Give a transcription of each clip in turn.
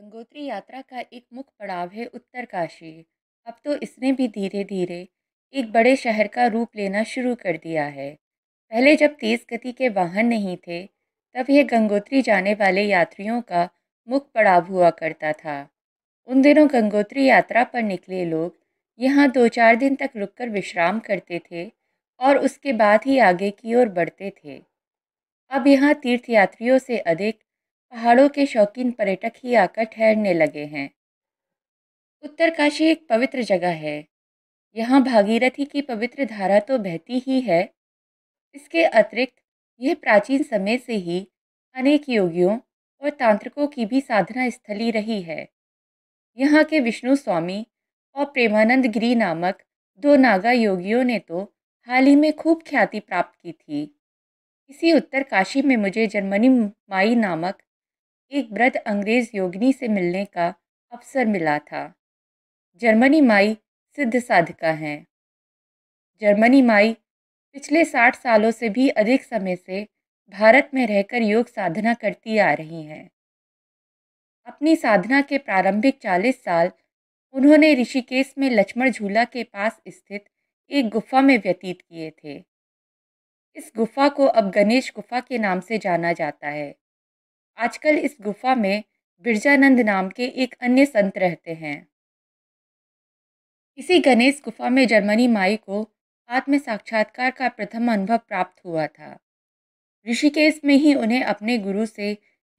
गंगोत्री यात्रा का एक मुख्य पड़ाव है उत्तरकाशी अब तो इसने भी धीरे धीरे एक बड़े शहर का रूप लेना शुरू कर दिया है पहले जब तेज़ गति के वाहन नहीं थे तब यह गंगोत्री जाने वाले यात्रियों का मुख्य पड़ाव हुआ करता था उन दिनों गंगोत्री यात्रा पर निकले लोग यहाँ दो चार दिन तक रुककर विश्राम करते थे और उसके बाद ही आगे की ओर बढ़ते थे अब यहाँ तीर्थयात्रियों से अधिक पहाड़ों के शौकीन पर्यटक ही आकर ठहरने लगे हैं उत्तरकाशी एक पवित्र जगह है यहाँ भागीरथी की पवित्र धारा तो बहती ही है इसके अतिरिक्त यह प्राचीन समय से ही अनेक योगियों और तांत्रिकों की भी साधना स्थली रही है यहाँ के विष्णु स्वामी और प्रेमानंद गिरी नामक दो नागा योगियों ने तो हाल ही में खूब ख्याति प्राप्त की थी इसी उत्तरकाशी में मुझे जर्मनी माई नामक एक व्रत अंग्रेज योगिनी से मिलने का अवसर मिला था जर्मनी माई सिद्ध साधिका हैं जर्मनी माई पिछले साठ सालों से भी अधिक समय से भारत में रहकर योग साधना करती आ रही हैं अपनी साधना के प्रारंभिक चालीस साल उन्होंने ऋषिकेश में लक्ष्मण झूला के पास स्थित एक गुफा में व्यतीत किए थे इस गुफा को अब गणेश गुफा के नाम से जाना जाता है आजकल इस गुफा में बिरजानंद नाम के एक अन्य संत रहते हैं इसी गणेश गुफा में जर्मनी माई को आत्म साक्षात्कार का प्रथम अनुभव प्राप्त हुआ था ऋषिकेश में ही उन्हें अपने गुरु से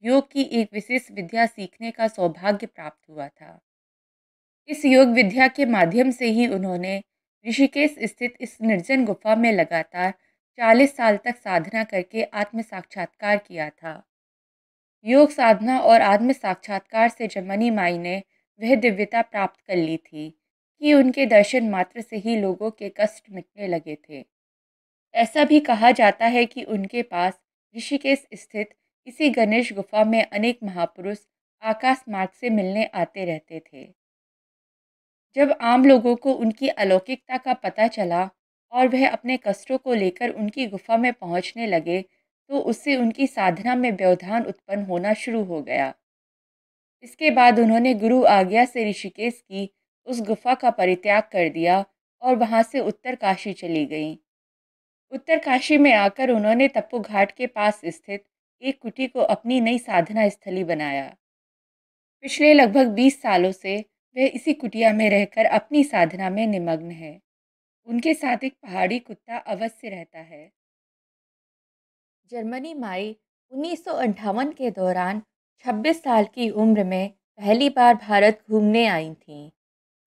योग की एक विशेष विद्या सीखने का सौभाग्य प्राप्त हुआ था इस योग विद्या के माध्यम से ही उन्होंने ऋषिकेश स्थित इस निर्जन गुफा में लगातार चालीस साल तक साधना करके आत्म साक्षात्कार किया था योग साधना और आत्म साक्षात्कार से जमनी माई ने वह दिव्यता प्राप्त कर ली थी कि उनके दर्शन मात्र से ही लोगों के कष्ट मिटने लगे थे ऐसा भी कहा जाता है कि उनके पास ऋषिकेश स्थित इसी गणेश गुफा में अनेक महापुरुष आकाश मार्ग से मिलने आते रहते थे जब आम लोगों को उनकी अलौकिकता का पता चला और वह अपने कष्टों को लेकर उनकी गुफा में पहुंचने लगे तो उससे उनकी साधना में व्यवधान उत्पन्न होना शुरू हो गया इसके बाद उन्होंने गुरु आज्ञा से ऋषिकेश की उस गुफा का परित्याग कर दिया और वहाँ से उत्तर काशी चली गईं उत्तर काशी में आकर उन्होंने तप्पू घाट के पास स्थित एक कुटी को अपनी नई साधना स्थली बनाया पिछले लगभग 20 सालों से वह इसी कुटिया में रहकर अपनी साधना में निमग्न है उनके साथ एक पहाड़ी कुत्ता अवश्य रहता है जर्मनी माई उन्नीस के दौरान 26 साल की उम्र में पहली बार भारत घूमने आई थीं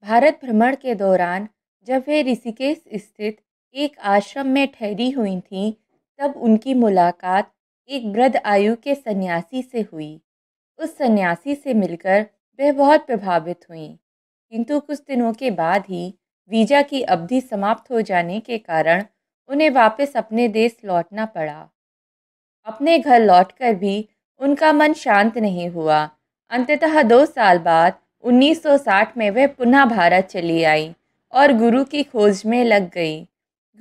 भारत भ्रमण के दौरान जब वे ऋषिकेश स्थित एक आश्रम में ठहरी हुई थीं तब उनकी मुलाकात एक वृद्ध आयु के सन्यासी से हुई उस सन्यासी से मिलकर वह बहुत प्रभावित हुई किंतु कुछ दिनों के बाद ही वीज़ा की अवधि समाप्त हो जाने के कारण उन्हें वापस अपने देश लौटना पड़ा अपने घर लौटकर भी उनका मन शांत नहीं हुआ अंततः दो साल बाद 1960 में वह पुनः भारत चली आई और गुरु की खोज में लग गई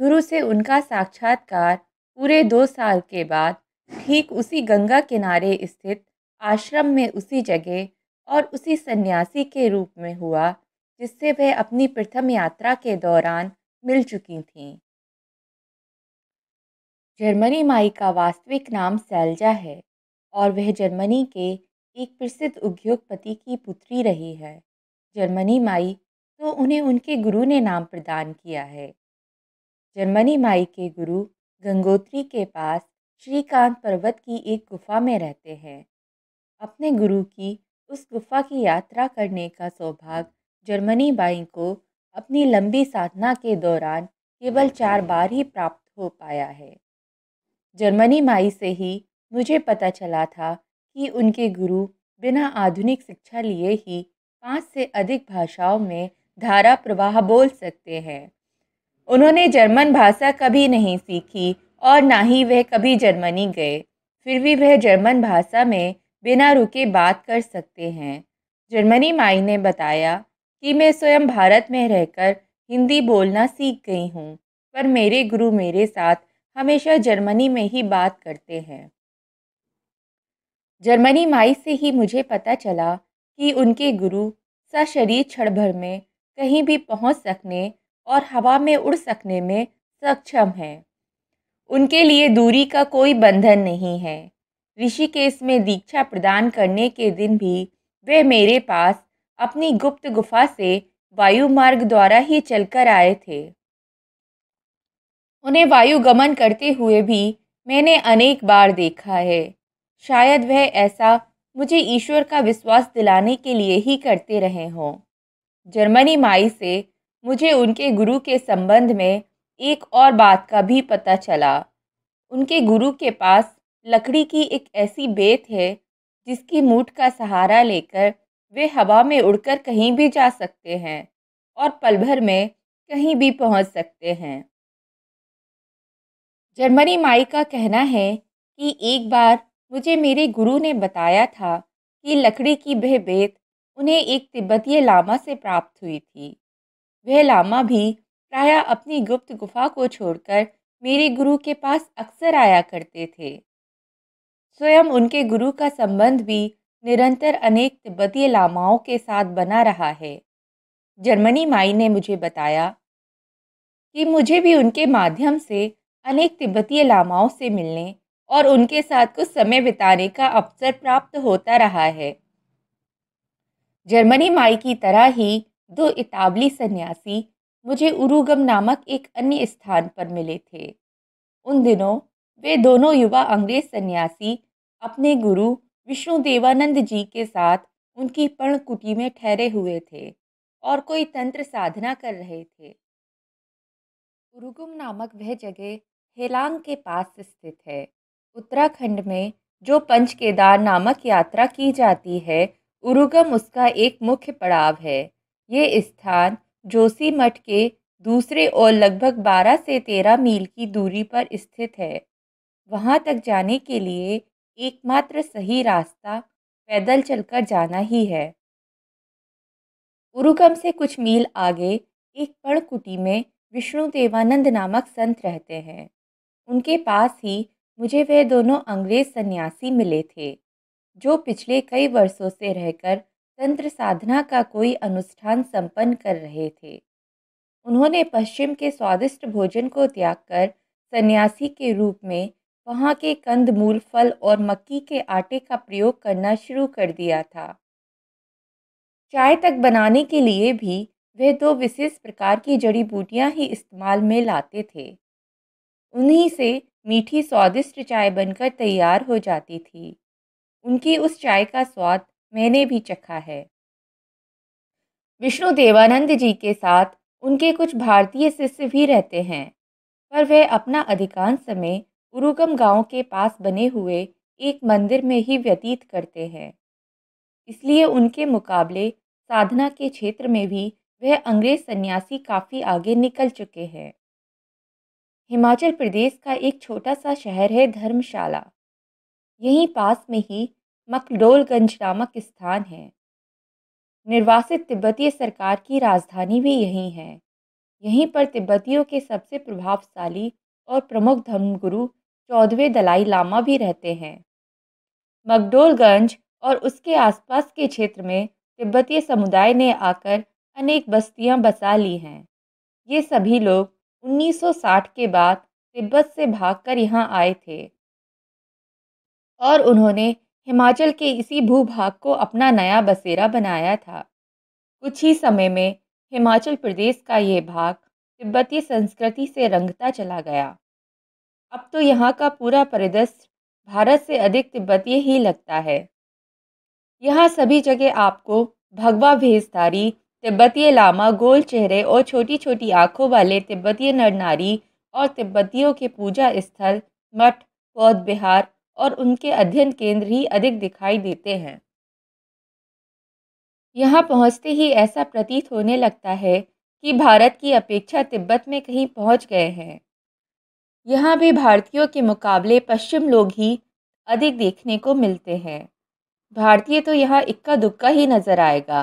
गुरु से उनका साक्षात्कार पूरे दो साल के बाद ठीक उसी गंगा किनारे स्थित आश्रम में उसी जगह और उसी सन्यासी के रूप में हुआ जिससे वह अपनी प्रथम यात्रा के दौरान मिल चुकी थीं जर्मनी माई का वास्तविक नाम सैलजा है और वह जर्मनी के एक प्रसिद्ध उद्योगपति की पुत्री रही है जर्मनी माई तो उन्हें उनके गुरु ने नाम प्रदान किया है जर्मनी माई के गुरु गंगोत्री के पास श्रीकांत पर्वत की एक गुफा में रहते हैं अपने गुरु की उस गुफा की यात्रा करने का सौभाग्य जर्मनी बाई को अपनी लंबी साधना के दौरान केवल चार बार ही प्राप्त हो पाया है जर्मनी माई से ही मुझे पता चला था कि उनके गुरु बिना आधुनिक शिक्षा लिए ही पाँच से अधिक भाषाओं में धारा प्रवाह बोल सकते हैं उन्होंने जर्मन भाषा कभी नहीं सीखी और ना ही वह कभी जर्मनी गए फिर भी वह जर्मन भाषा में बिना रुके बात कर सकते हैं जर्मनी माई ने बताया कि मैं स्वयं भारत में रहकर हिंदी बोलना सीख गई हूँ पर मेरे गुरु मेरे साथ हमेशा जर्मनी में ही बात करते हैं जर्मनी माई से ही मुझे पता चला कि उनके गुरु सशरीर क्षण भर में कहीं भी पहुंच सकने और हवा में उड़ सकने में सक्षम हैं उनके लिए दूरी का कोई बंधन नहीं है ऋषिकेश में दीक्षा प्रदान करने के दिन भी वे मेरे पास अपनी गुप्त गुफा से वायु मार्ग द्वारा ही चलकर आए थे उन्हें वायुगमन करते हुए भी मैंने अनेक बार देखा है शायद वह ऐसा मुझे ईश्वर का विश्वास दिलाने के लिए ही करते रहे हों जर्मनी माई से मुझे उनके गुरु के संबंध में एक और बात का भी पता चला उनके गुरु के पास लकड़ी की एक ऐसी बेत है जिसकी मूठ का सहारा लेकर वे हवा में उड़कर कहीं भी जा सकते हैं और पल भर में कहीं भी पहुंच सकते हैं जर्मनी माई का कहना है कि एक बार मुझे मेरे गुरु ने बताया था कि लकड़ी की वह बेत उन्हें एक तिब्बतीय लामा से प्राप्त हुई थी वह लामा भी प्रायः अपनी गुप्त गुफा को छोड़कर मेरे गुरु के पास अक्सर आया करते थे स्वयं उनके गुरु का संबंध भी निरंतर अनेक तिब्बतीय लामाओं के साथ बना रहा है जर्मनी माई ने मुझे बताया कि मुझे भी उनके माध्यम से अनेक तिब्बतीय लामाओं से मिलने और उनके साथ कुछ समय बिताने का अवसर प्राप्त होता रहा है जर्मनी माई की तरह ही दो इतावली सन्यासी मुझे उरुगम नामक एक अन्य स्थान पर मिले थे उन दिनों वे दोनों युवा अंग्रेज सन्यासी अपने गुरु विष्णु देवानंद जी के साथ उनकी पर्ण कुटी में ठहरे हुए थे और कोई तंत्र साधना कर रहे थे उरुगम नामक वह जगह हेलांग के पास स्थित है उत्तराखंड में जो पंच केदार नामक यात्रा की जाती है उरुगम उसका एक मुख्य पड़ाव है ये स्थान जोशी मठ के दूसरे और लगभग 12 से 13 मील की दूरी पर स्थित है वहाँ तक जाने के लिए एकमात्र सही रास्ता पैदल चलकर जाना ही है उरुगम से कुछ मील आगे एक पड़कुटी में विष्णु देवानंद नामक संत रहते हैं उनके पास ही मुझे वह दोनों अंग्रेज सन्यासी मिले थे जो पिछले कई वर्षों से रहकर तंत्र साधना का कोई अनुष्ठान संपन्न कर रहे थे उन्होंने पश्चिम के स्वादिष्ट भोजन को त्याग कर सन्यासी के रूप में वहाँ के कंद मूल फल और मक्की के आटे का प्रयोग करना शुरू कर दिया था चाय तक बनाने के लिए भी वे दो विशेष प्रकार की जड़ी बूटियाँ ही इस्तेमाल में लाते थे उन्हीं से मीठी स्वादिष्ट चाय बनकर तैयार हो जाती थी उनकी उस चाय का स्वाद मैंने भी चखा है विष्णु देवानंद जी के साथ उनके कुछ भारतीय शिष्य भी रहते हैं पर वह अपना अधिकांश समय उरुगम गांव के पास बने हुए एक मंदिर में ही व्यतीत करते हैं इसलिए उनके मुकाबले साधना के क्षेत्र में भी वह अंग्रेज सन्यासी काफ़ी आगे निकल चुके हैं हिमाचल प्रदेश का एक छोटा सा शहर है धर्मशाला यहीं पास में ही मकडोलगंज नामक स्थान है निर्वासित तिब्बतीय सरकार की राजधानी भी यहीं है यहीं पर तिब्बतियों के सबसे प्रभावशाली और प्रमुख धर्मगुरु चौदहवें दलाई लामा भी रहते हैं मकडोलगंज और उसके आसपास के क्षेत्र में तिब्बतीय समुदाय ने आकर अनेक बस्तियां बसा ली हैं ये सभी लोग 1960 के बाद तिब्बत से भागकर यहाँ आए थे और उन्होंने हिमाचल के इसी भूभाग को अपना नया बसेरा बनाया था कुछ ही समय में हिमाचल प्रदेश का ये भाग तिब्बती संस्कृति से रंगता चला गया अब तो यहाँ का पूरा परिदृश्य भारत से अधिक तिब्बतीय ही लगता है यहाँ सभी जगह आपको भगवा भेजधारी तिब्बतीय लामा गोल चेहरे और छोटी छोटी आँखों वाले तिब्बतीय नरनारी और तिब्बतियों के पूजा स्थल मठ बौद्ध बिहार और उनके अध्ययन केंद्र ही अधिक दिखाई देते हैं यहाँ पहुँचते ही ऐसा प्रतीत होने लगता है कि भारत की अपेक्षा तिब्बत में कहीं पहुँच गए हैं यहाँ भी भारतीयों के मुकाबले पश्चिम लोग ही अधिक देखने को मिलते हैं भारतीय तो यहाँ इक्का दुक्का ही नज़र आएगा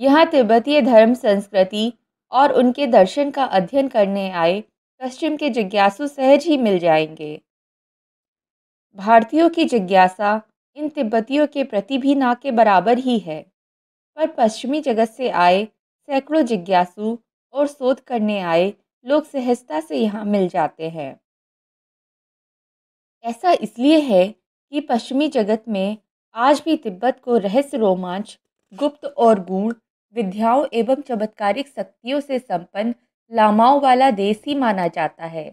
यहाँ तिब्बतीय धर्म संस्कृति और उनके दर्शन का अध्ययन करने आए पश्चिम के जिज्ञासु सहज ही मिल जाएंगे भारतीयों की जिज्ञासा इन तिब्बतियों के प्रति भी ना के बराबर ही है पर पश्चिमी जगत से आए सैकड़ों जिज्ञासु और शोध करने आए लोग सहजता से यहाँ मिल जाते हैं ऐसा इसलिए है कि पश्चिमी जगत में आज भी तिब्बत को रहस्य रोमांच गुप्त और गुण विद्याओं एवं चमत्कारिक शक्तियों से संपन्न लामाओं वाला देश ही माना जाता है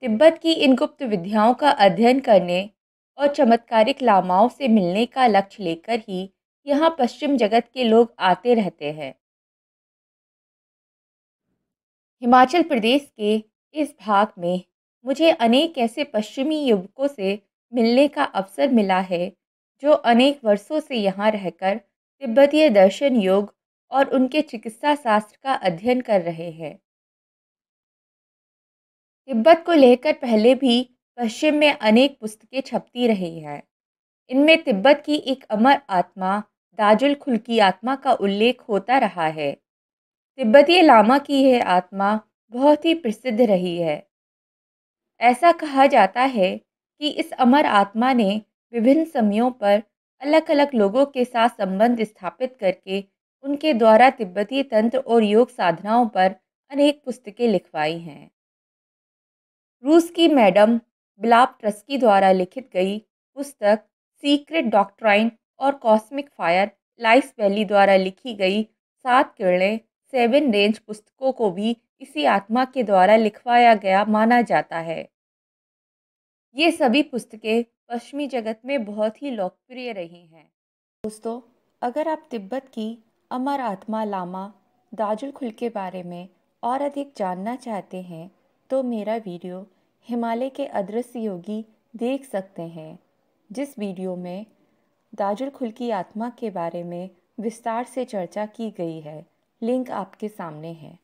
तिब्बत की इन गुप्त विद्याओं का अध्ययन करने और चमत्कारिक लामाओं से मिलने का लक्ष्य लेकर ही यहाँ पश्चिम जगत के लोग आते रहते हैं हिमाचल प्रदेश के इस भाग में मुझे अनेक ऐसे पश्चिमी युवकों से मिलने का अवसर मिला है जो अनेक वर्षों से यहाँ रहकर तिब्बतीय दर्शन योग और उनके चिकित्सा शास्त्र का अध्ययन कर रहे हैं तिब्बत को लेकर पहले भी पश्चिम में अनेक पुस्तकें छपती रही हैं इनमें तिब्बत की एक अमर आत्मा दाजुल खुल की आत्मा का उल्लेख होता रहा है तिब्बतीय लामा की यह आत्मा बहुत ही प्रसिद्ध रही है ऐसा कहा जाता है कि इस अमर आत्मा ने विभिन्न समयों पर अलग अलग लोगों के साथ संबंध स्थापित करके उनके द्वारा तिब्बती तंत्र और योग साधनाओं पर अनेक पुस्तकें लिखवाई हैं रूस की मैडम बिलाप ट्रस्की द्वारा लिखित गई पुस्तक सीक्रेट डॉक्ट्राइन और कॉस्मिक फायर लाइस वैली द्वारा लिखी गई सात किरणें सेवन रेंज पुस्तकों को भी इसी आत्मा के द्वारा लिखवाया गया माना जाता है ये सभी पुस्तकें पश्चिमी जगत में बहुत ही लोकप्रिय रही हैं दोस्तों अगर आप तिब्बत की अमर आत्मा लामा दाजुल खुल के बारे में और अधिक जानना चाहते हैं तो मेरा वीडियो हिमालय के अदृश्य योगी देख सकते हैं जिस वीडियो में दाजुल खुल की आत्मा के बारे में विस्तार से चर्चा की गई है लिंक आपके सामने है